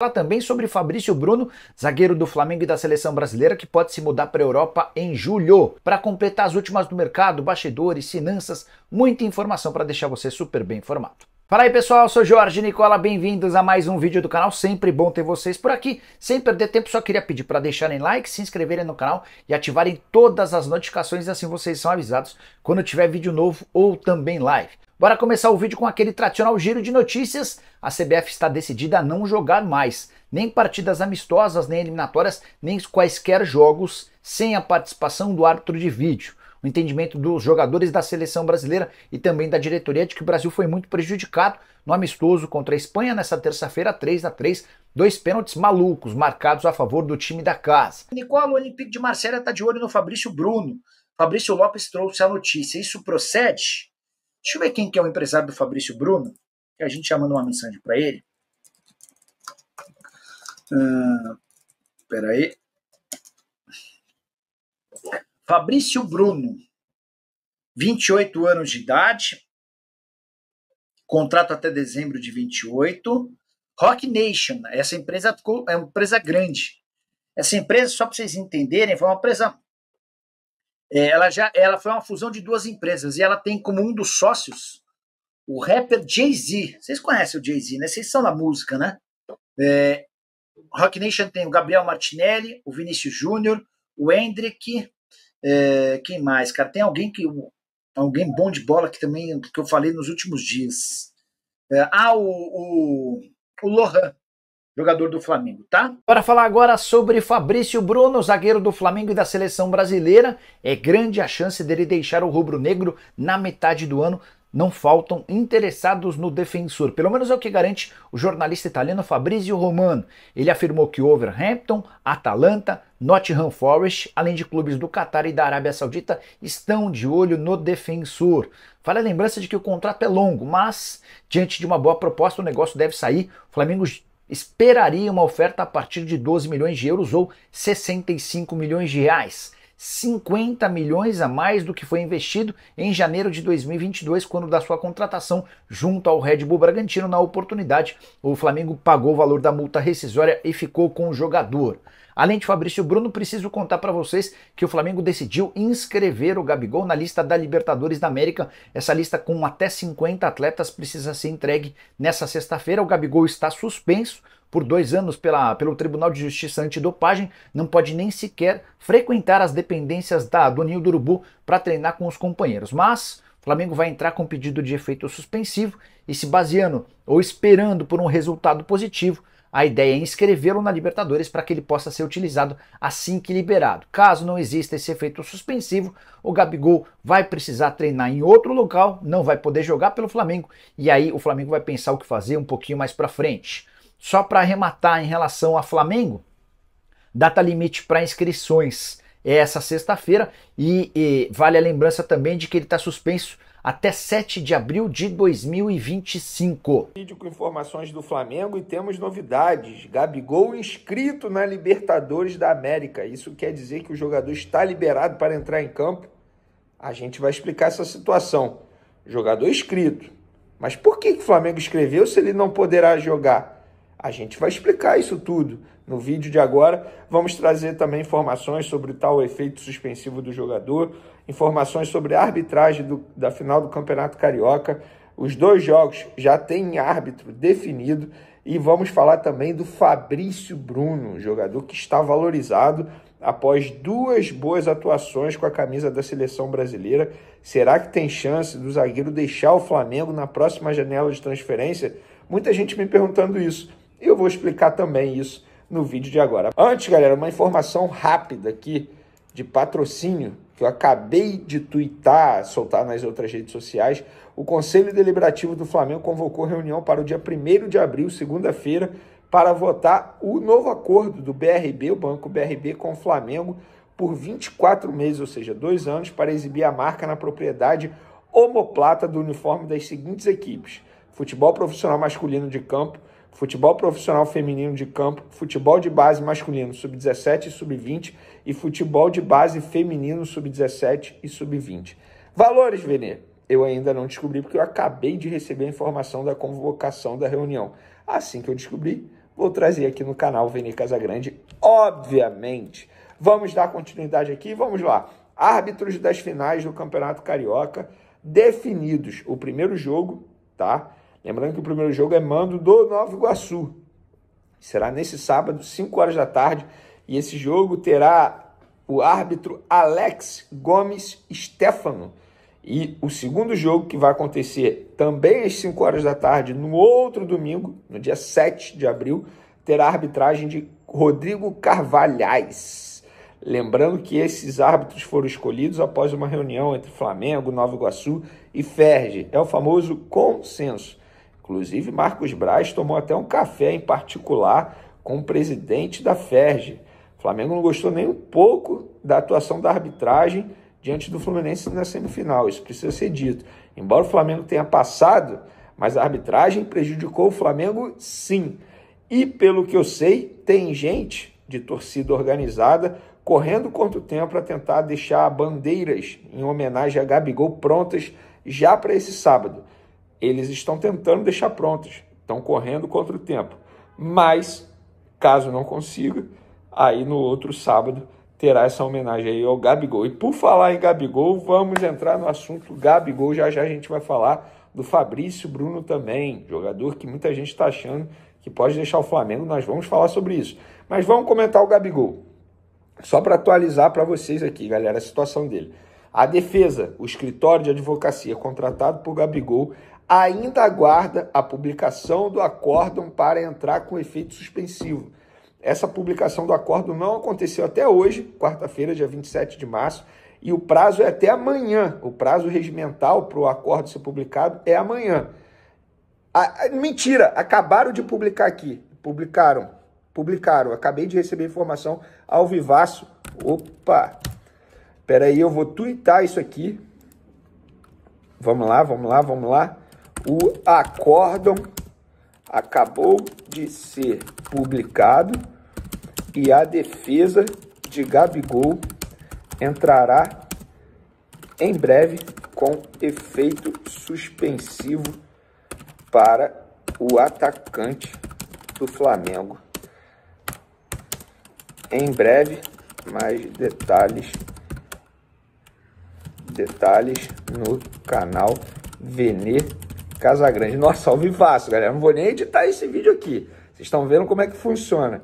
Fala também sobre Fabrício Bruno, zagueiro do Flamengo e da seleção brasileira, que pode se mudar para a Europa em julho. Para completar as últimas do mercado, bastidores, finanças, muita informação para deixar você super bem informado. Fala aí pessoal, eu sou Jorge Nicola, bem-vindos a mais um vídeo do canal, sempre bom ter vocês por aqui. Sem perder tempo, só queria pedir para deixarem like, se inscreverem no canal e ativarem todas as notificações, assim vocês são avisados quando tiver vídeo novo ou também live. Bora começar o vídeo com aquele tradicional giro de notícias. A CBF está decidida a não jogar mais, nem partidas amistosas, nem eliminatórias, nem quaisquer jogos sem a participação do árbitro de vídeo o entendimento dos jogadores da seleção brasileira e também da diretoria de que o Brasil foi muito prejudicado no amistoso contra a Espanha nessa terça-feira, 3 a 3 dois pênaltis malucos marcados a favor do time da casa. Nicola, o Olympique de Marselha está de olho no Fabrício Bruno. Fabrício Lopes trouxe a notícia. Isso procede? Deixa eu ver quem que é o empresário do Fabrício Bruno, que a gente já mandou uma mensagem para ele. Uh, peraí. Fabrício Bruno, 28 anos de idade, contrato até dezembro de 28. Rock Nation, essa empresa ficou, é uma empresa grande. Essa empresa, só para vocês entenderem, foi uma empresa. É, ela já ela foi uma fusão de duas empresas e ela tem como um dos sócios o rapper Jay-Z. Vocês conhecem o Jay-Z, né? Vocês são da música, né? É, Rock Nation tem o Gabriel Martinelli, o Vinícius Júnior, o Hendrick, é, quem mais, cara? Tem alguém que. Alguém bom de bola que também que eu falei nos últimos dias. É, ah, o, o, o Lohan, jogador do Flamengo, tá? Para falar agora sobre Fabrício Bruno, zagueiro do Flamengo e da seleção brasileira, é grande a chance dele deixar o rubro-negro na metade do ano, não faltam interessados no defensor. Pelo menos é o que garante o jornalista italiano Fabrizio Romano. Ele afirmou que Overhampton, Atalanta, Nottingham Forest, além de clubes do Catar e da Arábia Saudita, estão de olho no defensor. Vale a lembrança de que o contrato é longo, mas diante de uma boa proposta o negócio deve sair. O Flamengo esperaria uma oferta a partir de 12 milhões de euros ou 65 milhões de reais. 50 milhões a mais do que foi investido em janeiro de 2022, quando da sua contratação junto ao Red Bull Bragantino. Na oportunidade, o Flamengo pagou o valor da multa rescisória e ficou com o jogador. Além de Fabrício Bruno, preciso contar para vocês que o Flamengo decidiu inscrever o Gabigol na lista da Libertadores da América. Essa lista com até 50 atletas precisa ser entregue nessa sexta-feira. O Gabigol está suspenso por dois anos pela, pelo Tribunal de Justiça Antidopagem, não pode nem sequer frequentar as dependências da, do Ninho do Urubu para treinar com os companheiros. Mas o Flamengo vai entrar com pedido de efeito suspensivo e se baseando ou esperando por um resultado positivo, a ideia é inscrevê-lo na Libertadores para que ele possa ser utilizado assim que liberado. Caso não exista esse efeito suspensivo, o Gabigol vai precisar treinar em outro local, não vai poder jogar pelo Flamengo e aí o Flamengo vai pensar o que fazer um pouquinho mais para frente. Só para arrematar em relação ao Flamengo, data limite para inscrições é essa sexta-feira e, e vale a lembrança também de que ele está suspenso até 7 de abril de 2025. Vídeo com informações do Flamengo e temos novidades. Gabigol inscrito na Libertadores da América. Isso quer dizer que o jogador está liberado para entrar em campo. A gente vai explicar essa situação. Jogador inscrito. Mas por que o Flamengo escreveu se ele não poderá jogar? A gente vai explicar isso tudo no vídeo de agora. Vamos trazer também informações sobre o tal efeito suspensivo do jogador, informações sobre a arbitragem do, da final do Campeonato Carioca. Os dois jogos já têm árbitro definido e vamos falar também do Fabrício Bruno, jogador que está valorizado após duas boas atuações com a camisa da seleção brasileira. Será que tem chance do zagueiro deixar o Flamengo na próxima janela de transferência? Muita gente me perguntando isso. Eu vou explicar também isso no vídeo de agora. Antes, galera, uma informação rápida aqui de patrocínio que eu acabei de twittar, soltar nas outras redes sociais. O Conselho Deliberativo do Flamengo convocou reunião para o dia 1 de abril, segunda-feira, para votar o novo acordo do BRB, o Banco BRB, com o Flamengo por 24 meses, ou seja, dois anos, para exibir a marca na propriedade homoplata do uniforme das seguintes equipes: futebol profissional masculino de campo, futebol profissional feminino de campo, futebol de base masculino sub-17 e sub-20 e futebol de base feminino sub-17 e sub-20. Valores, Vene, eu ainda não descobri porque eu acabei de receber a informação da convocação da reunião. Assim que eu descobri, vou trazer aqui no canal Vene Casagrande, obviamente. Vamos dar continuidade aqui, vamos lá. Árbitros das finais do Campeonato Carioca definidos. O primeiro jogo, tá? Lembrando que o primeiro jogo é mando do Nova Iguaçu. Será nesse sábado, 5 horas da tarde, e esse jogo terá o árbitro Alex Gomes Stefano. E o segundo jogo que vai acontecer também às 5 horas da tarde, no outro domingo, no dia 7 de abril, terá a arbitragem de Rodrigo Carvalhais. Lembrando que esses árbitros foram escolhidos após uma reunião entre Flamengo, Nova Iguaçu e Ferge. É o famoso consenso. Inclusive, Marcos Braz tomou até um café em particular com o presidente da FERJ. O Flamengo não gostou nem um pouco da atuação da arbitragem diante do Fluminense na semifinal. Isso precisa ser dito. Embora o Flamengo tenha passado, mas a arbitragem prejudicou o Flamengo sim. E pelo que eu sei, tem gente de torcida organizada correndo contra o tempo para tentar deixar bandeiras em homenagem a Gabigol prontas já para esse sábado eles estão tentando deixar prontas, estão correndo contra o tempo. Mas, caso não consiga, aí no outro sábado terá essa homenagem aí ao Gabigol. E por falar em Gabigol, vamos entrar no assunto Gabigol. Já já a gente vai falar do Fabrício Bruno também, jogador que muita gente está achando que pode deixar o Flamengo. Nós vamos falar sobre isso. Mas vamos comentar o Gabigol. Só para atualizar para vocês aqui, galera, a situação dele. A defesa, o escritório de advocacia contratado por Gabigol, ainda aguarda a publicação do acórdão para entrar com efeito suspensivo. Essa publicação do acórdão não aconteceu até hoje, quarta-feira, dia 27 de março, e o prazo é até amanhã. O prazo regimental para o acordo ser publicado é amanhã. A, a, mentira, acabaram de publicar aqui. Publicaram, publicaram. Acabei de receber informação ao vivaço. Opa! Pera aí, eu vou twittar isso aqui. Vamos lá, vamos lá, vamos lá. O acórdão acabou de ser publicado e a defesa de Gabigol entrará em breve com efeito suspensivo para o atacante do Flamengo. Em breve, mais detalhes detalhes no canal Venê Casagrande. Nossa, salve vivaço, galera. Não vou nem editar esse vídeo aqui. Vocês estão vendo como é que funciona.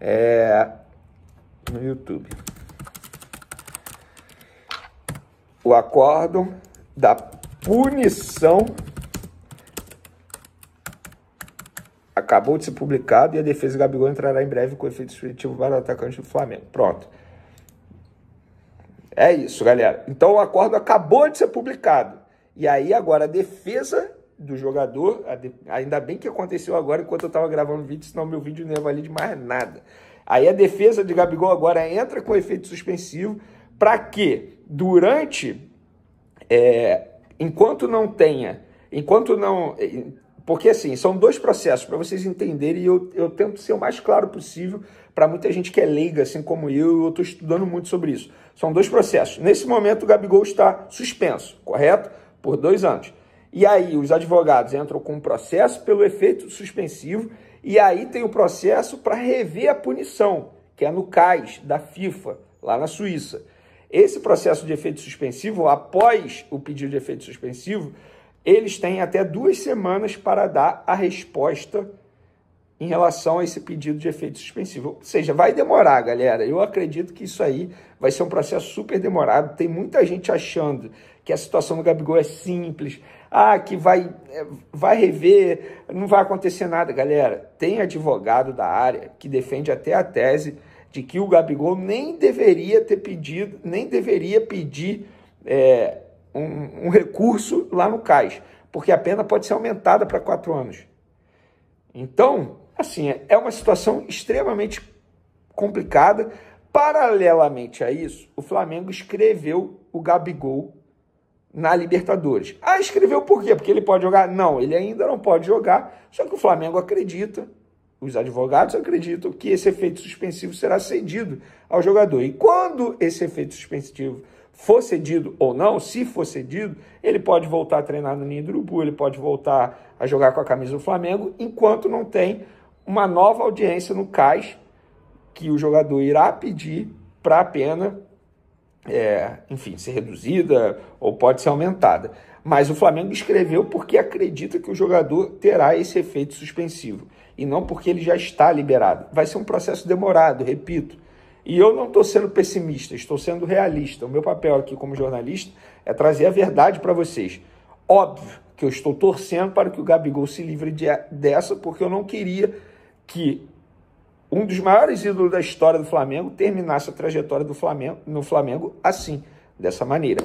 É... No YouTube. O acórdão da punição acabou de ser publicado e a defesa do Gabigol entrará em breve com efeito subjetivo para o atacante do Flamengo. Pronto. É isso, galera. Então o acordo acabou de ser publicado. E aí agora a defesa do jogador, ainda bem que aconteceu agora enquanto eu estava gravando o vídeo, senão meu vídeo não ia valer de mais nada. Aí a defesa de Gabigol agora entra com efeito suspensivo para que durante, é... enquanto não tenha, enquanto não porque, assim, são dois processos para vocês entenderem e eu, eu tento ser o mais claro possível para muita gente que é leiga, assim como eu, eu estou estudando muito sobre isso. São dois processos. Nesse momento, o Gabigol está suspenso, correto? Por dois anos. E aí, os advogados entram com um processo pelo efeito suspensivo e aí tem o processo para rever a punição, que é no CAIS da FIFA, lá na Suíça. Esse processo de efeito suspensivo, após o pedido de efeito suspensivo, eles têm até duas semanas para dar a resposta em relação a esse pedido de efeito suspensivo. Ou seja, vai demorar, galera. Eu acredito que isso aí vai ser um processo super demorado. Tem muita gente achando que a situação do Gabigol é simples, ah, que vai, é, vai rever, não vai acontecer nada. Galera, tem advogado da área que defende até a tese de que o Gabigol nem deveria ter pedido, nem deveria pedir é, um, um recurso lá no CAIS, porque a pena pode ser aumentada para quatro anos. Então, assim, é, é uma situação extremamente complicada. Paralelamente a isso, o Flamengo escreveu o Gabigol na Libertadores. Ah, escreveu por quê? Porque ele pode jogar? Não, ele ainda não pode jogar. Só que o Flamengo acredita, os advogados acreditam que esse efeito suspensivo será cedido ao jogador. E quando esse efeito suspensivo for cedido ou não, se for cedido, ele pode voltar a treinar no ninho do urubu, ele pode voltar a jogar com a camisa do Flamengo, enquanto não tem uma nova audiência no CAIS que o jogador irá pedir para a pena, é, enfim, ser reduzida ou pode ser aumentada. Mas o Flamengo escreveu porque acredita que o jogador terá esse efeito suspensivo e não porque ele já está liberado. Vai ser um processo demorado, repito. E eu não estou sendo pessimista, estou sendo realista. O meu papel aqui como jornalista é trazer a verdade para vocês. Óbvio que eu estou torcendo para que o Gabigol se livre de, dessa, porque eu não queria que um dos maiores ídolos da história do Flamengo terminasse a trajetória do Flamengo no Flamengo assim, dessa maneira.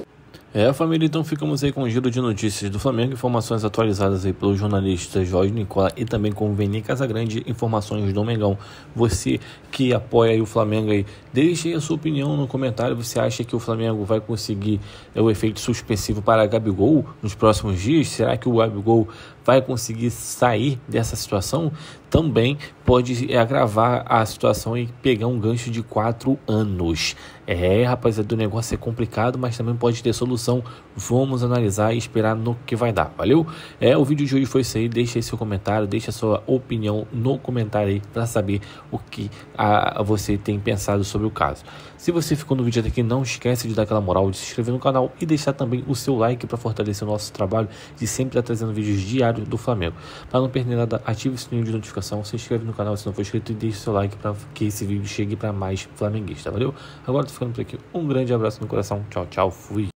É, família, então ficamos aí com o um giro de notícias do Flamengo, informações atualizadas aí pelos jornalistas Jorge Nicola e também com o Casagrande, informações do Mengão. Você que apoia o Flamengo aí, deixe a sua opinião no comentário, você acha que o Flamengo vai conseguir é, o efeito suspensivo para Gabigol nos próximos dias? Será que o Gabigol vai conseguir sair dessa situação, também pode eh, agravar a situação e pegar um gancho de quatro anos. É, rapaziada, o negócio é complicado, mas também pode ter solução. Vamos analisar e esperar no que vai dar, valeu? É, o vídeo de hoje foi isso aí. Deixa aí seu comentário, deixa sua opinião no comentário aí para saber o que a, ah, você tem pensado sobre o caso. Se você ficou no vídeo até aqui, não esquece de dar aquela moral, de se inscrever no canal e deixar também o seu like para fortalecer o nosso trabalho de sempre estar trazendo vídeos diários do Flamengo. Para não perder nada, ative o sininho de notificação, se inscreve no canal se não for inscrito e deixe seu like para que esse vídeo chegue para mais flamenguistas, valeu? Agora tô ficando por aqui. Um grande abraço no coração. Tchau, tchau. Fui.